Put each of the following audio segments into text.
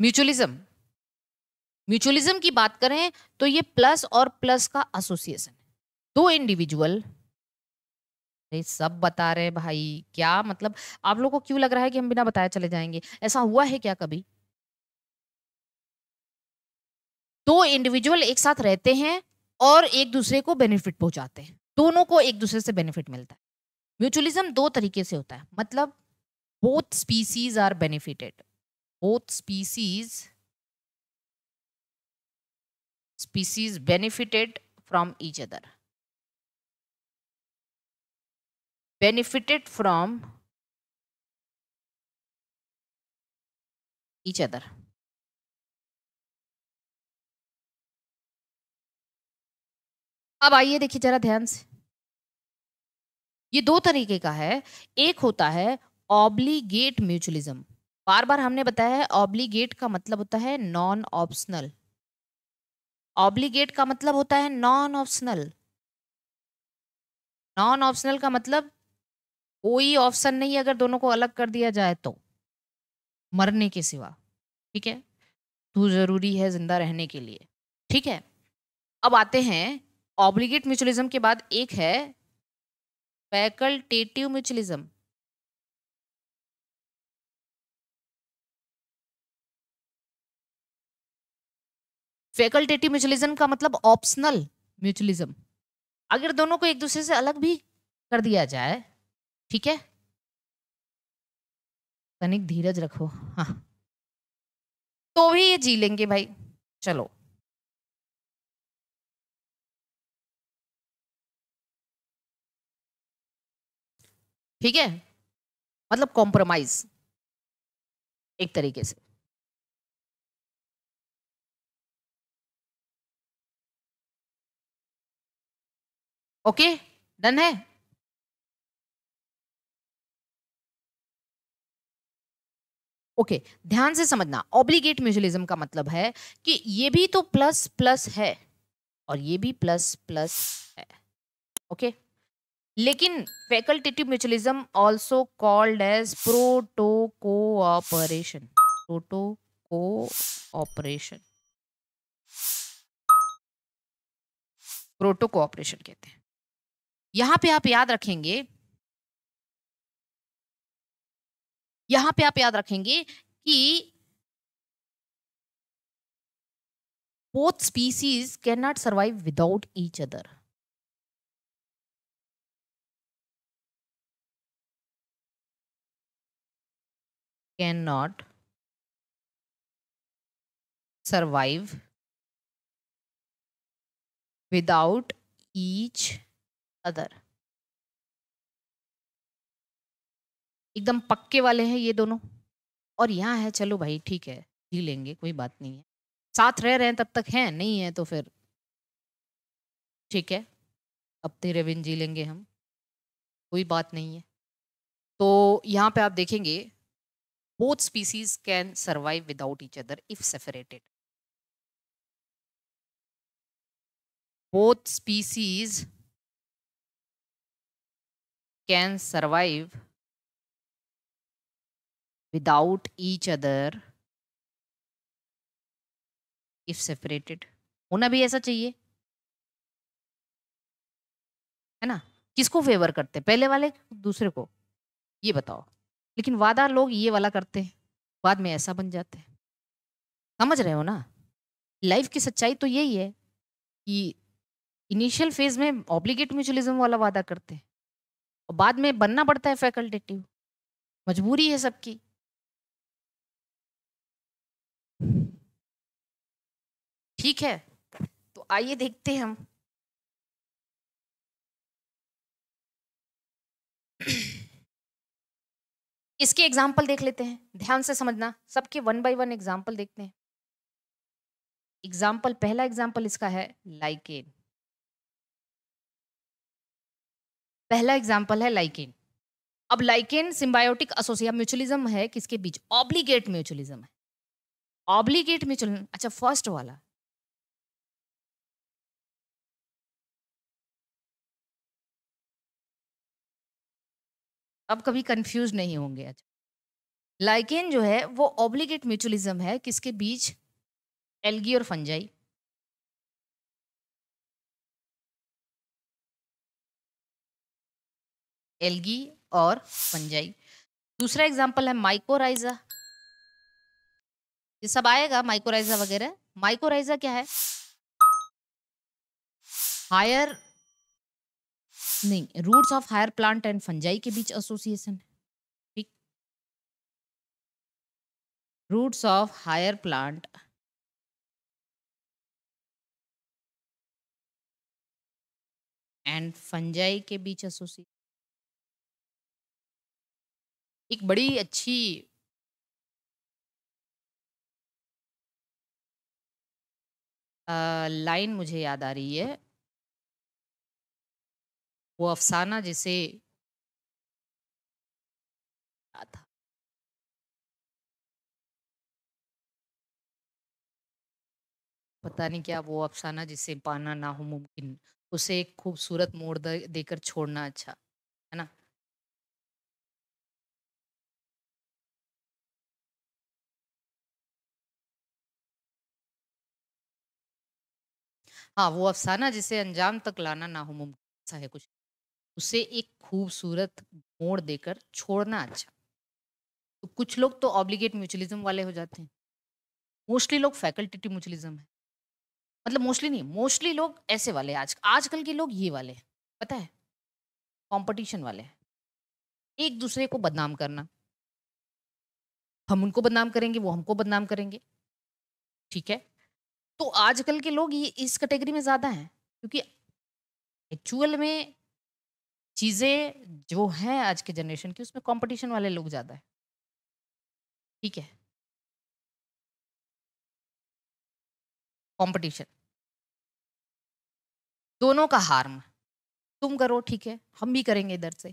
Mutualism mutualism की बात करें तो ये प्लस और प्लस का एसोसिएशन है दो इंडिविजुअल ये सब बता रहे भाई क्या मतलब आप लोगों को क्यों लग रहा है कि हम बिना बताए चले जाएंगे ऐसा हुआ है क्या कभी दो इंडिविजुअल एक साथ रहते हैं और एक दूसरे को बेनिफिट पहुंचाते हैं दोनों को एक दूसरे से बेनिफिट मिलता है म्यूचुअलिज्म दो तरीके से होता है मतलब both species are benefited both species species benefited from each other benefited from each other अब आइए देखिए जरा ध्यान से ये दो तरीके का है एक होता है ऑब्लीगेट म्यूचुअलिज्म बार बार हमने बताया है ऑब्लीगेट का मतलब होता है नॉन ऑप्शनल ऑब्लीगेट का मतलब होता है नॉन ऑप्शनल नॉन ऑप्शनल का मतलब कोई ऑप्शन नहीं अगर दोनों को अलग कर दिया जाए तो मरने के सिवा ठीक है तू जरूरी है जिंदा रहने के लिए ठीक है अब आते हैं ऑब्लिगेट म्यूचुअलिज्म के बाद एक है फैकल्टेटिव म्यूचुअलिज्म फैकल्टेटिव म्यूचुअलिज्म का मतलब ऑप्शनल म्यूचुअलिज्म अगर दोनों को एक दूसरे से अलग भी कर दिया जाए ठीक है तनिक धीरज रखो हाँ तो भी ये जी लेंगे भाई चलो ठीक है मतलब कॉम्प्रोमाइज एक तरीके से ओके डन है ओके okay, ध्यान से समझना ऑब्लिगेट म्यूचुअलिज्म का मतलब है कि ये भी तो प्लस प्लस है और ये भी प्लस प्लस है ओके okay? लेकिन facultative mutualism also called as protocooperation protocooperation protocooperation कहते हैं यहां पे आप याद रखेंगे यहां पे आप याद रखेंगे कि both species cannot survive without each other cannot survive without each other एकदम पक्के वाले हैं ये दोनों और यहाँ है चलो भाई ठीक है जी लेंगे कोई बात नहीं है साथ रह रहे हैं तब तक हैं नहीं है तो फिर ठीक है अब तेरे बिन जी लेंगे हम कोई बात नहीं है तो यहाँ पे आप देखेंगे both species can survive without each other if separated both species can survive without each other if separated होना भी ऐसा चाहिए है ना किसको फेवर करते पहले वाले दूसरे को ये बताओ लेकिन वादा लोग ये वाला करते हैं बाद में ऐसा बन जाते हैं समझ रहे हो ना लाइफ की सच्चाई तो यही है कि इनिशियल फेज में ऑब्लिगेट म्यूचुअलिज्म वाला वादा करते हैं और बाद में बनना पड़ता है फैकल्टेटिव मजबूरी है सबकी ठीक है तो आइए देखते हैं हम इसके एग्जाम्पल देख लेते हैं ध्यान से समझना सबके वन बाय वन एग्जाम्पल देखते हैं एग्जाम्पल पहला एग्जाम्पल इसका है लाइकेन पहला एग्जाम्पल है लाइकेन अब लाइकेन सिम्बायोटिक एसोसिया म्यूचुअलिज्म है किसके बीच ऑब्लीगेट म्यूचुअलिज्म है ऑब्लीगेट म्यूचुअल अच्छा फर्स्ट वाला अब कभी कंफ्यूज नहीं होंगे अच्छा लाइकेन जो है वो ऑब्लीगेट म्यूचुअलिज्म है किसके बीच एल्गी और फंजाई एल्गी और फंजाई दूसरा एग्जाम्पल है माइकोराइजा ये सब आएगा माइकोराइजा वगैरह माइकोराइजा क्या है हायर नहीं roots of higher plant and fungi के बीच एसोसिएशन ठीक roots of higher plant and fungi के बीच एसोसिएशन एक बड़ी अच्छी लाइन मुझे याद आ रही है वो अफसाना जिसे था पता नहीं क्या वो अफसाना जिसे पाना ना हो मुमकिन उसे एक खूबसूरत मोड़ देकर छोड़ना अच्छा हाँ वो अफसाना जिसे अंजाम तक लाना ना मुमकिन सा है कुछ उसे एक खूबसूरत मोड़ देकर छोड़ना अच्छा तो कुछ लोग तो ऑब्लिगेट म्यूचुअलिज्म वाले हो जाते हैं मोस्टली लोग फैकल्टेटिव म्यूचुअलिज्म है मतलब मोस्टली नहीं मोस्टली लोग ऐसे वाले आज आजकल के लोग ये वाले हैं पता है कंपटीशन वाले हैं एक दूसरे को बदनाम करना हम उनको बदनाम करेंगे वो हमको बदनाम करेंगे ठीक है तो आजकल के लोग ये इस कैटेगरी में ज़्यादा हैं क्योंकि एक्चुअल में चीज़ें जो हैं आज के जनरेशन की उसमें कंपटीशन वाले लोग ज़्यादा हैं ठीक है कंपटीशन दोनों का हार्म तुम करो ठीक है हम भी करेंगे इधर से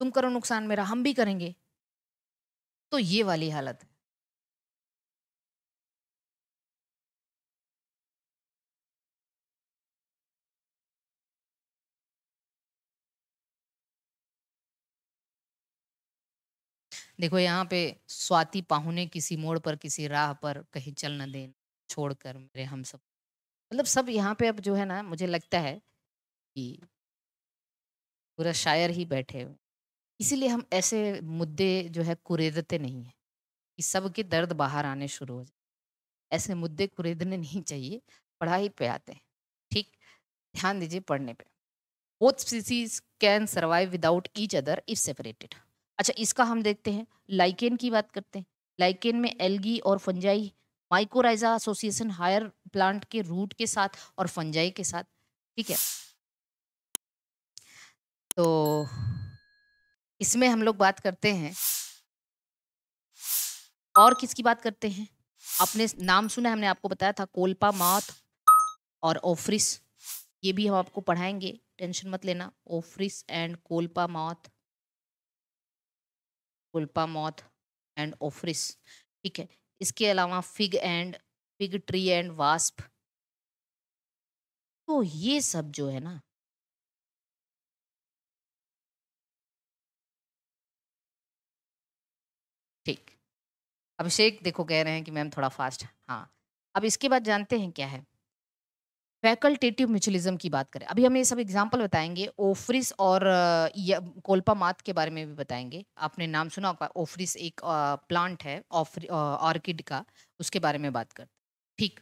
तुम करो नुकसान मेरा हम भी करेंगे तो ये वाली हालत है देखो यहाँ पे स्वाति पाहुने किसी मोड़ पर किसी राह पर कहीं चल न दे छोड़ कर मेरे हम सब मतलब सब यहाँ पे अब जो है ना मुझे लगता है कि पूरा शायर ही बैठे हुए इसीलिए हम ऐसे मुद्दे जो है कुरेदते नहीं हैं कि सबके दर्द बाहर आने शुरू हो जाए ऐसे मुद्दे कुरेदने नहीं चाहिए पढ़ाई पे आते हैं ठीक ध्यान दीजिए पढ़ने पे both species can survive without each other if separated अच्छा इसका हम देखते हैं लाइकेन की बात करते हैं लाइकेन में एल्गी और fungi mycorrhiza association higher plant के रूट के साथ और फंजाई के साथ ठीक है तो इसमें हम लोग बात करते हैं और किसकी बात करते हैं आपने नाम सुना हमने आपको बताया था कोल्पा माथ और ओफ्रिस ये भी हम आपको पढ़ाएंगे टेंशन मत लेना ओफ्रिस एंड कोल्पा माथ गुलपा मौथ एंड ओफ्रिस ठीक है इसके अलावा fig and fig tree and wasp तो ये सब जो है ना ठीक अभिषेक देखो कह रहे हैं कि मैम थोड़ा फास्ट हाँ अब इसके बाद जानते हैं क्या है फैकल्टेटिव म्यूचुअलिज्म की बात करें अभी हम ये सब एग्जांपल बताएंगे ओफ्रिस और कोल्पा uh, मात के बारे में भी बताएंगे आपने नाम सुना होगा ओफ्रिस एक प्लांट uh, है ऑर्किड uh, का उसके बारे में बात करते ठीक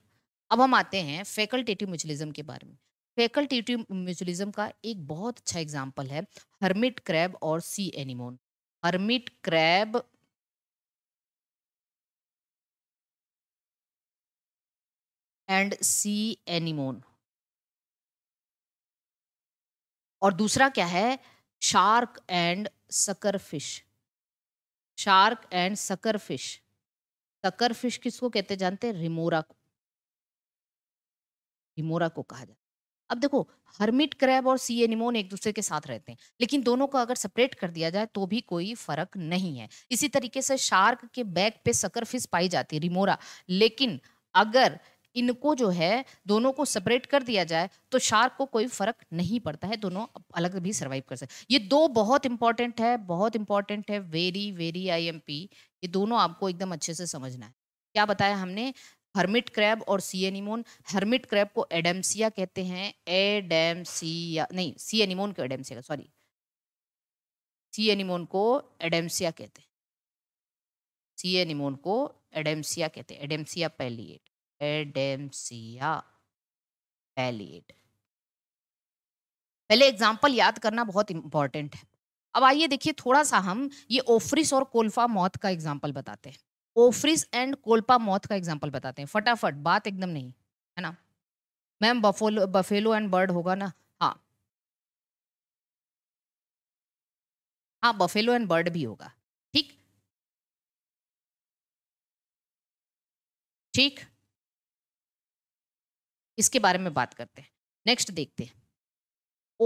अब हम आते हैं फैकल्टेटिव म्यूचुअलिज्म के बारे में फैकल्टेटिव म्यूचुअलिज्म का एक बहुत अच्छा एग्जाम्पल है हर्मिट क्रैब और sea anemone hermit crab and sea anemone और दूसरा क्या है shark and sucker fish shark and sucker fish sucker fish किसको कहते जानते रिमोरा को रिमोरा को कहा जाता अब देखो हर्मिट क्रैब और सी एनिमोन एक दूसरे के साथ रहते हैं लेकिन दोनों को अगर सेपरेट कर दिया जाए तो भी कोई फर्क नहीं है इसी तरीके से शार्क के बैक पे सकर फिश पाई जाती है रिमोरा लेकिन अगर इनको जो है दोनों को सेपरेट कर दिया जाए तो शार्क को कोई फर्क नहीं पड़ता है दोनों अलग भी सर्वाइव कर सकते ये दो बहुत इंपॉर्टेंट है बहुत इंपॉर्टेंट है वेरी वेरी आईएमपी ये दोनों आपको एकदम अच्छे से समझना है क्या बताया हमने हर्मिट क्रैब और सी एनिमोन हर्मिट क्रैब को एडेमसिया कहते हैं एडेमसिया नहीं सी एनिमोन को एडेमसिया सॉरी सी एनिमोन को एडेमसिया कहते हैं सी एनिमोन को एडेमसिया कहते हैं एडेमसिया पैलिएट एडेमसिया पैलिएट पहले एग्जाम्पल याद करना बहुत इंपॉर्टेंट है अब आइए देखिए थोड़ा सा हम ये ओफ्रिस और कोल्फा मौत का एग्जाम्पल बताते हैं ओफ्रिस एंड कोल्पा मौत का एग्जाम्पल बताते हैं फटाफट बात एकदम नहीं है ना ma'am buffalo buffalo and bird होगा ना हाँ हाँ बफेलो एंड बर्ड भी होगा ठीक ठीक इसके बारे में बात करते हैं नेक्स्ट देखते हैं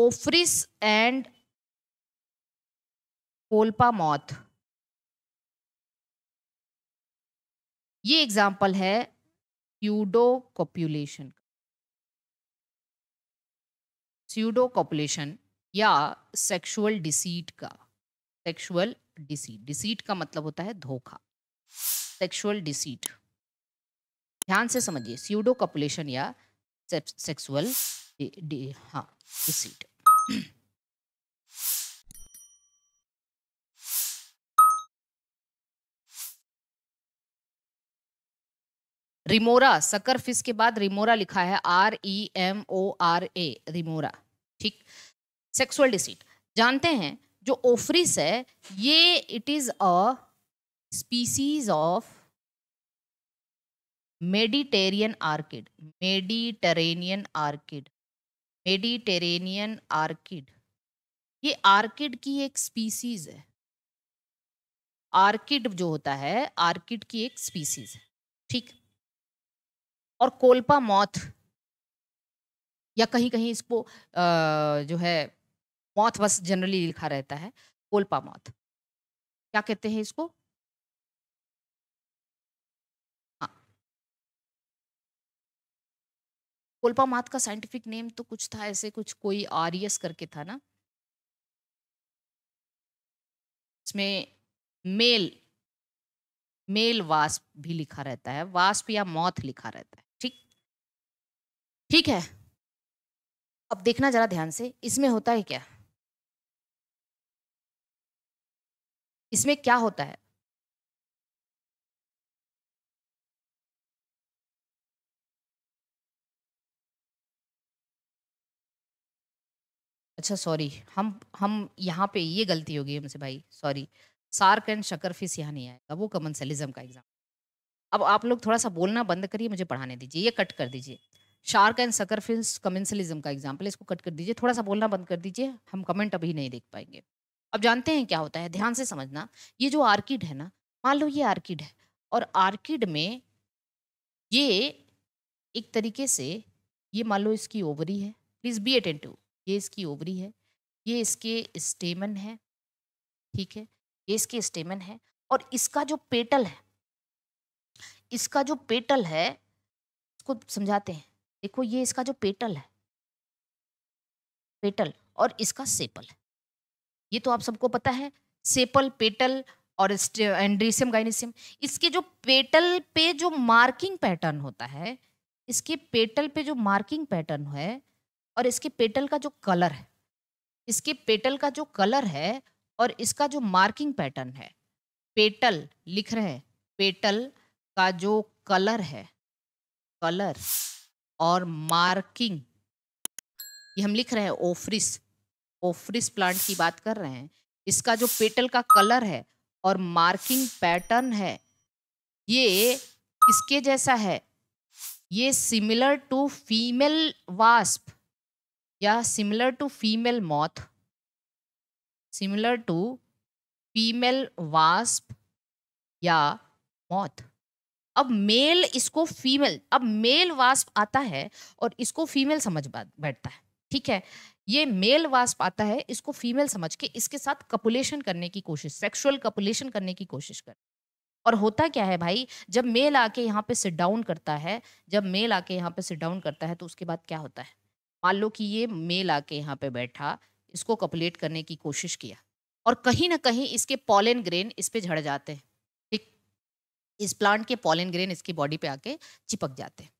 ओफ्रिस एंड कोल्पा मौत ये एग्जाम्पल है प्यूडो कॉप्यूलेशन का स्यूडो कॉपुलेशन या सेक्सुअल डिसीट का सेक्सुअल डिसीट डिसीट का मतलब होता है धोखा सेक्सुअल डिसीट ध्यान से समझिए स्यूडो कॉपुलेशन या सेक्सुअल हाँ डिसीट रिमोरा सकर फिस के बाद रिमोरा लिखा है R E M O R A remora ठीक सेक्सुअल डिसीट जानते हैं जो ओफरिस है ये it is a species of Mediterranean orchid Mediterranean orchid Mediterranean orchid ये आर्किड की एक स्पीसीज है आर्किड जो होता है आर्किड की एक स्पीसीज है ठीक और कोल्पा मौथ या कहीं कहीं इसको आ, जो है मौत बस जनरली लिखा रहता है कोल्पा मौथ क्या कहते हैं इसको कोल्पा का साइंटिफिक नेम तो कुछ था ऐसे कुछ कोई आरियस करके था ना इसमें मेल मेल वास्प भी लिखा रहता है वास्प या मौत लिखा रहता है ठीक ठीक है अब देखना जरा ध्यान से इसमें होता है क्या इसमें क्या होता है अच्छा सॉरी हम हम यहाँ पे ये गलती होगी हमसे भाई sorry shark and sucker fish यहाँ नहीं आएगा वो सेलिज्म का एग्जाम अब आप लोग थोड़ा सा बोलना बंद करिए मुझे पढ़ाने दीजिए ये कट कर दीजिए shark and sucker fish commensalism का एग्जाम्पल इसको कट कर दीजिए थोड़ा सा बोलना बंद कर दीजिए हम कमेंट अभी नहीं देख पाएंगे अब जानते हैं क्या होता है ध्यान से समझना ये जो आर्किड है ना मान लो ये आर्किड है और आर्किड में ये एक तरीके से ये मान लो इसकी ओवरी है प्लीज़ बी अटेंटिव ये इसकी ओवरी है ये इसके स्टेमन है ठीक है ये इसके स्टेमन है और इसका जो पेटल है इसका जो पेटल है इसको समझाते हैं देखो ये इसका जो पेटल है पेटल और इसका सेपल है ये तो आप सबको पता है सेपल पेटल और एंड्रीसियम गाइनिसियम इसके जो पेटल पे जो मार्किंग पैटर्न होता है इसके पेटल पे जो मार्किंग पैटर्न है और इसके पेटल का जो कलर है इसके पेटल का जो कलर है और इसका जो मार्किंग पैटर्न है पेटल लिख रहे हैं पेटल का जो कलर है कलर और मार्किंग ये हम लिख रहे हैं ओफ्रिस ओफ्रिस प्लांट की बात कर रहे हैं इसका जो पेटल का कलर है और मार्किंग पैटर्न है ये किसके जैसा है ये सिमिलर टू फीमेल वास्प या similar to female moth similar to female wasp या मॉथ अब मेल इसको फीमेल अब मेल वास्प आता है और इसको फीमेल समझ बैठता है ठीक है ये मेल वास्प आता है इसको फीमेल समझ के इसके साथ कपुलेशन करने की कोशिश सेक्सुअल कपुलेशन करने की कोशिश कर और होता क्या है भाई जब मेल आके यहाँ पे सिट डाउन करता है जब मेल आके यहाँ पे सिट डाउन करता है तो उसके बाद क्या होता है मान लो कि ये मेल आके यहाँ पे बैठा इसको कपलेट करने की कोशिश किया और कहीं ना कहीं इसके पॉलन ग्रेन इस पर झड़ जाते हैं ठीक इस प्लांट के पॉलन ग्रेन इसकी बॉडी पे आके चिपक जाते हैं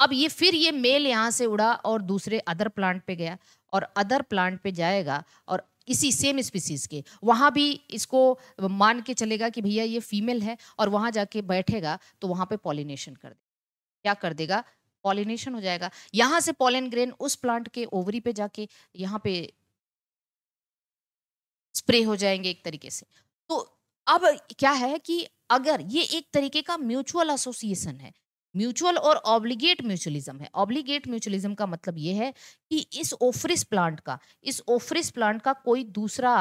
अब ये फिर ये मेल यहाँ से उड़ा और दूसरे अदर प्लांट पे गया और अदर प्लांट पे जाएगा और इसी सेम स्पीसीज के वहाँ भी इसको मान के चलेगा कि भैया ये फीमेल है और वहाँ जाके बैठेगा तो वहाँ पे पॉलिनेशन कर देगा क्या कर देगा पॉलिनेशन हो जाएगा यहाँ से पॉलन ग्रेन उस प्लांट के ओवरी पे जाके यहाँ पे स्प्रे हो जाएंगे एक तरीके से तो अब क्या है कि अगर ये एक तरीके का म्यूचुअल एसोसिएशन है म्यूचुअल और ऑब्लिगेट म्यूचुअलिज्म है ऑब्लिगेट म्यूचुअलिज्म का मतलब ये है कि इस ओफ्रिस प्लांट का इस ओफ्रिस प्लांट का कोई दूसरा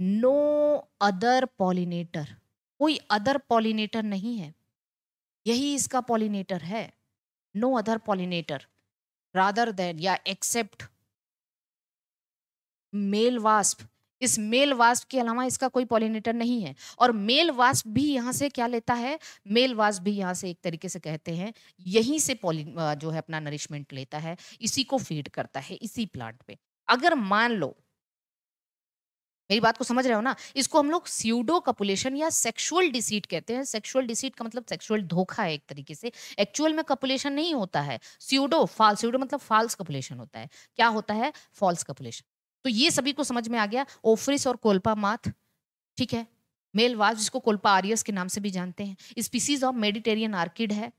नो अदर पॉलिनेटर कोई अदर पॉलिनेटर नहीं है यही इसका पॉलिनेटर है no other pollinator rather than या except मेल वास्प इस मेल वास्प के अलावा इसका कोई पॉलिनेटर नहीं है और मेल वास्प भी यहाँ से क्या लेता है मेल वास्प भी यहाँ से एक तरीके से कहते हैं यहीं से पॉलिन जो है अपना नरिशमेंट लेता है इसी को फीड करता है इसी प्लांट पे अगर मान लो मेरी बात को समझ रहे हो ना इसको हम लोग सीडो कपुलेशन या सेक्सुअल डिसीट कहते हैं सेक्सुअल डिसीट का मतलब सेक्सुअल धोखा है एक तरीके से एक्चुअल में कपुलेशन नहीं होता है सीडो फॉल्स सीडो मतलब फॉल्स कपुलेशन होता है क्या होता है फॉल्स कपुलेशन तो ये सभी को समझ में आ गया ओफ्रिस और कोल्पा माथ ठीक है मेल वाज जिसको कोल्पा आरियस के नाम से भी जानते हैं स्पीसीज ऑफ मेडिटेरियन आर्किड है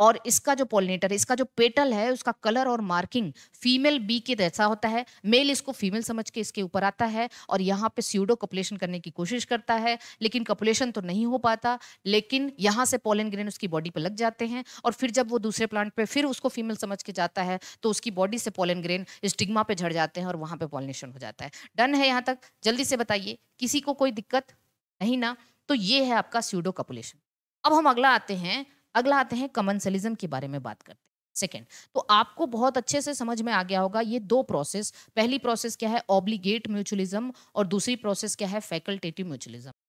और इसका जो पोलिनेटर है इसका जो पेटल है उसका कलर और मार्किंग फीमेल बी के जैसा होता है मेल इसको फीमेल समझ के इसके ऊपर आता है और यहाँ पे सीडो कपुलेशन करने की कोशिश करता है लेकिन कपुलेशन तो नहीं हो पाता लेकिन यहाँ से पोलन ग्रेन उसकी बॉडी पर लग जाते हैं और फिर जब वो दूसरे प्लांट पर फिर उसको फीमेल समझ के जाता है तो उसकी बॉडी से पोलन ग्रेन स्टिग्मा पर झड़ जाते हैं और वहाँ पर पॉलिनेशन हो जाता है डन है यहाँ तक जल्दी से बताइए किसी को कोई दिक्कत नहीं ना तो ये है आपका सीडो कपुलेशन अब हम अगला आते हैं अगला आते हैं कमनसलिज्म के बारे में बात करते हैं सेकेंड तो आपको बहुत अच्छे से समझ में आ गया होगा ये दो प्रोसेस पहली प्रोसेस क्या है ऑब्लीगेट म्यूचुअलिज्म और दूसरी प्रोसेस क्या है फैकल्टेटिव म्यूचुअलिज्म